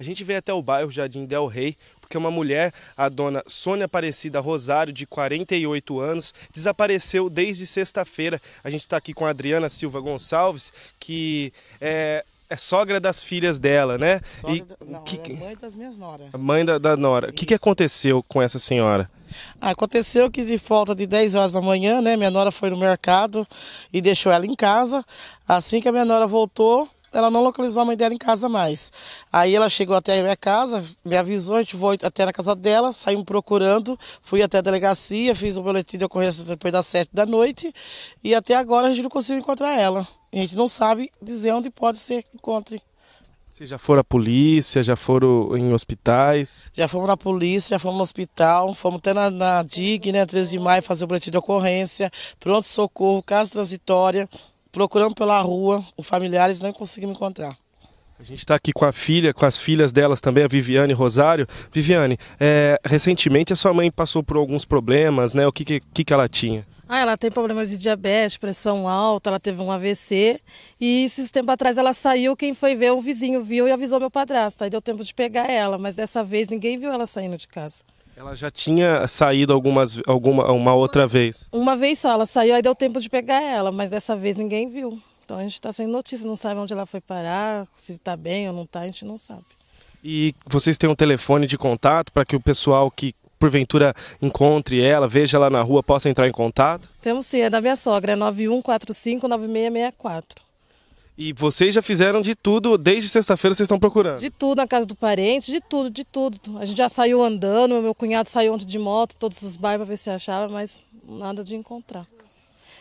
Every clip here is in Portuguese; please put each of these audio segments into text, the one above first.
A gente veio até o bairro Jardim Del Rey, porque uma mulher, a dona Sônia Aparecida Rosário, de 48 anos, desapareceu desde sexta-feira. A gente está aqui com a Adriana Silva Gonçalves, que é, é sogra das filhas dela, né? Sogra e, da, não, que, é mãe das minhas noras. Mãe da, da nora. O que, que aconteceu com essa senhora? Ah, aconteceu que de volta de 10 horas da manhã, né? Minha nora foi no mercado e deixou ela em casa. Assim que a minha nora voltou, ela não localizou a mãe dela em casa mais. Aí ela chegou até a minha casa, me avisou, a gente foi até na casa dela, saímos procurando, fui até a delegacia, fiz o boletim de ocorrência depois das sete da noite e até agora a gente não conseguiu encontrar ela. A gente não sabe dizer onde pode ser que encontre. Vocês já foram à polícia, já foram em hospitais? Já fomos na polícia, já fomos no hospital, fomos até na, na DIG, né, 13 de maio, fazer o boletim de ocorrência, pronto-socorro, casa transitória, procurando pela rua, os familiares não conseguimos encontrar. A gente está aqui com a filha, com as filhas delas também, a Viviane e Rosário. Viviane, é, recentemente a sua mãe passou por alguns problemas, né? O que, que, que ela tinha? Ah, ela tem problemas de diabetes, pressão alta, ela teve um AVC. E esses tempo atrás ela saiu, quem foi ver, um vizinho viu e avisou meu padrasto. Aí deu tempo de pegar ela, mas dessa vez ninguém viu ela saindo de casa. Ela já tinha saído algumas, alguma uma outra vez? Uma vez só, ela saiu, aí deu tempo de pegar ela, mas dessa vez ninguém viu. Então a gente está sem notícia, não sabe onde ela foi parar, se está bem ou não está, a gente não sabe. E vocês têm um telefone de contato para que o pessoal que porventura encontre ela, veja ela na rua, possa entrar em contato? Temos sim, é da minha sogra, é 9145-9664. E vocês já fizeram de tudo, desde sexta-feira vocês estão procurando? De tudo, na casa do parente, de tudo, de tudo. A gente já saiu andando, meu cunhado saiu ontem de moto, todos os bairros para ver se achava, mas nada de encontrar.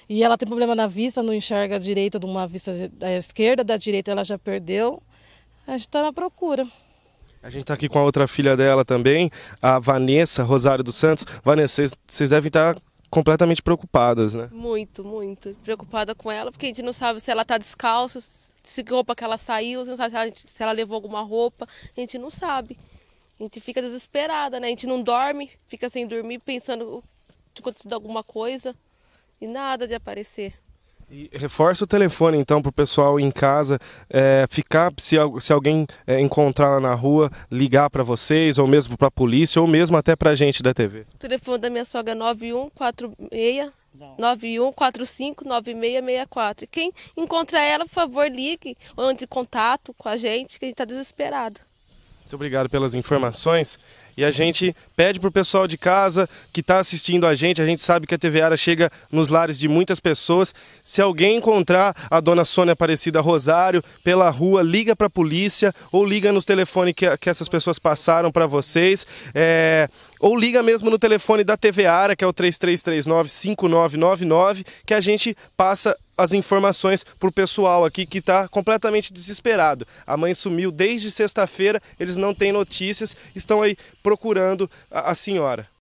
E ela tem problema na vista, não enxerga a direita de uma vista da esquerda, da direita ela já perdeu. A gente está na procura. A gente está aqui com a outra filha dela também, a Vanessa Rosário dos Santos. Vanessa, vocês, vocês devem estar tá completamente preocupadas, né? Muito, muito. Preocupada com ela, porque a gente não sabe se ela tá descalça, se roupa que ela saiu, se, ela, se ela levou alguma roupa, a gente não sabe. A gente fica desesperada, né? A gente não dorme, fica sem dormir, pensando se aconteceu alguma coisa e nada de aparecer. E reforça o telefone então para o pessoal em casa é, ficar, se, se alguém é, encontrar lá na rua, ligar para vocês, ou mesmo para a polícia, ou mesmo até para a gente da TV. O telefone da minha sogra é 9146 9664 Quem encontrar ela, por favor, ligue ou entre em contato com a gente, que a gente está desesperado. Muito obrigado pelas informações. E a gente pede para o pessoal de casa que está assistindo a gente, a gente sabe que a TV Ara chega nos lares de muitas pessoas. Se alguém encontrar a dona Sônia Aparecida Rosário pela rua, liga para a polícia ou liga nos telefones que, que essas pessoas passaram para vocês. É, ou liga mesmo no telefone da TV Ara, que é o 3339 5999, que a gente passa as informações para o pessoal aqui que está completamente desesperado. A mãe sumiu desde sexta-feira, eles não têm notícias, estão aí procurando a, a senhora.